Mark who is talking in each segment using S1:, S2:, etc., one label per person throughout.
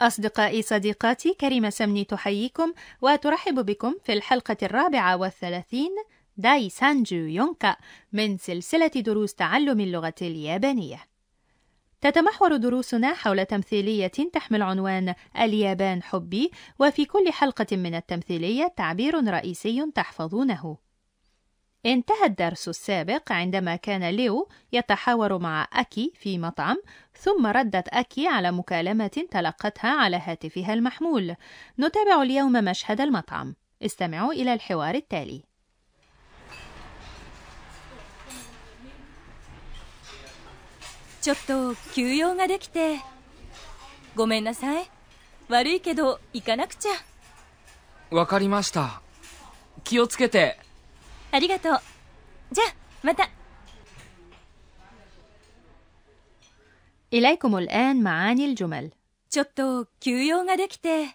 S1: أصدقائي صديقاتي كريمة سمني تحييكم وترحب بكم في الحلقة الرابعة والثلاثين داي سانجو يونكا من سلسلة دروس تعلم اللغة اليابانية تتمحور دروسنا حول تمثيلية تحمل عنوان اليابان حبي وفي كل حلقة من التمثيلية تعبير رئيسي تحفظونه انتهى الدرس السابق عندما كان ليو يتحاور مع أكي في مطعم ثم ردت أكي على مكالمة تلقتها على هاتفها المحمول نتابع اليوم مشهد المطعم استمعوا إلى الحوار
S2: التالي ちょっと休養ができてごめんなさい悪いけど行かなくちゃ
S3: わかりました気をつけて
S2: ありがとうじゃまた
S1: إليكم الآن معاني الجمل ちょっと休養ができて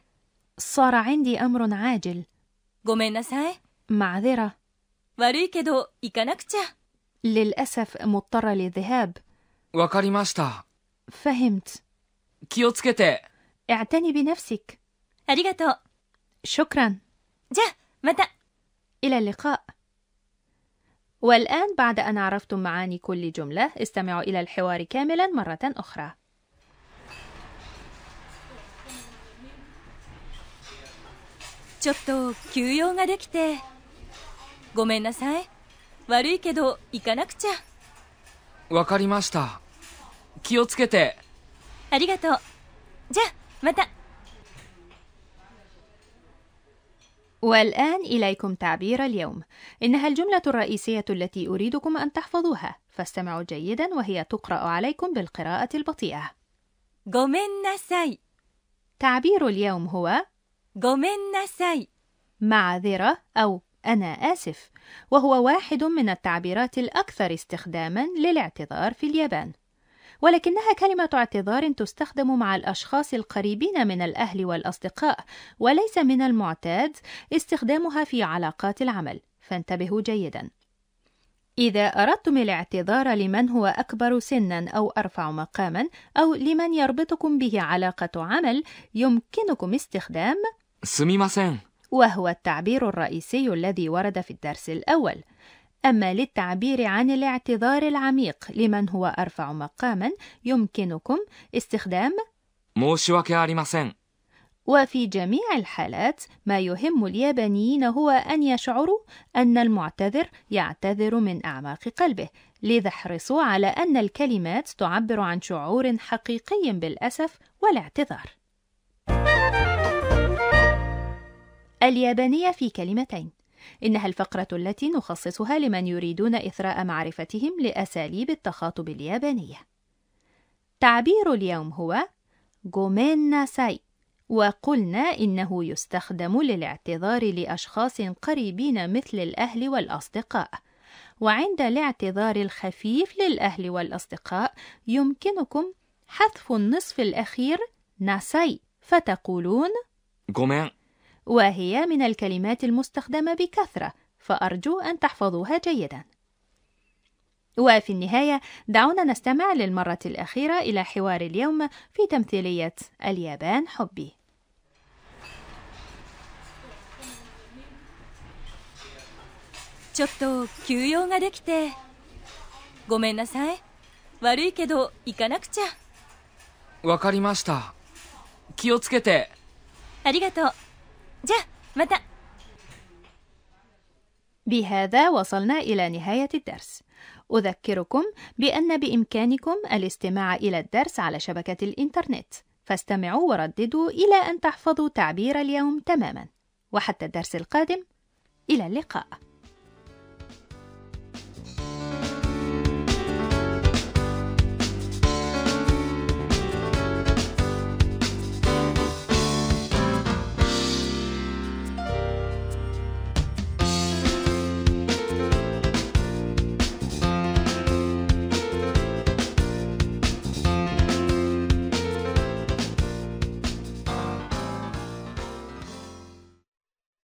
S1: صار عندي أمر عاجل
S2: ごめんなさい
S1: معذرة
S2: 悪いけど行かなくちゃ
S1: للأسف مضطرة للذهاب
S3: わかりました
S1: فهمت
S3: 気をつけて
S1: اعتني بنفسك ありがとう شكرا じゃまた إلى اللقاء والآن بعد أن عرفتم معاني كل جملة استمعوا إلى الحوار كاملا مرة أخرى
S2: ちょっと休養ができてごめんなさい悪いけど行かなくちゃ
S3: わかりました気をつけてあ
S2: りがとうじゃあまた
S1: والآن إليكم تعبير اليوم إنها الجملة الرئيسية التي أريدكم أن تحفظوها فاستمعوا جيدا وهي تقرأ عليكم بالقراءة البطيئة تعبير اليوم هو معذرة أو أنا آسف وهو واحد من التعبيرات الأكثر استخداما للاعتذار في اليابان ولكنها كلمة اعتذار تستخدم مع الأشخاص القريبين من الأهل والأصدقاء وليس من المعتاد استخدامها في علاقات العمل فانتبهوا جيداً إذا أردتم الاعتذار لمن هو أكبر سنا أو أرفع مقاما أو لمن يربطكم به علاقة عمل يمكنكم استخدام وهو التعبير الرئيسي الذي ورد في الدرس الأول أما للتعبير عن الاعتذار العميق لمن هو أرفع مقاما يمكنكم استخدام وفي جميع الحالات ما يهم اليابانيين هو أن يشعروا أن المعتذر يعتذر من أعماق قلبه لذا احرصوا على أن الكلمات تعبر عن شعور حقيقي بالأسف والاعتذار اليابانية في كلمتين إنها الفقرة التي نخصصها لمن يريدون إثراء معرفتهم لأساليب التخاطب اليابانية. تعبير اليوم هو جومين ناساي وقلنا إنه يستخدم للاعتذار لأشخاص قريبين مثل الأهل والأصدقاء. وعند الاعتذار الخفيف للأهل والأصدقاء يمكنكم حذف النصف الأخير ناساي فتقولون جومين وهي من الكلمات المستخدمة بكثرة فأرجو أن تحفظوها جيدا وفي النهاية دعونا نستمع للمرة الأخيرة إلى حوار اليوم في تمثيلية اليابان
S2: ちょっと休養ができてごめんなさい悪いけど行かなくちゃ
S3: わかりました気をつけて
S2: ありがとうじゃまた
S1: بهذا وصلنا إلى نهاية الدرس أذكركم بأن بإمكانكم الاستماع إلى الدرس على شبكة الإنترنت فاستمعوا ورددوا إلى أن تحفظوا تعبير اليوم تماما وحتى الدرس القادم إلى اللقاء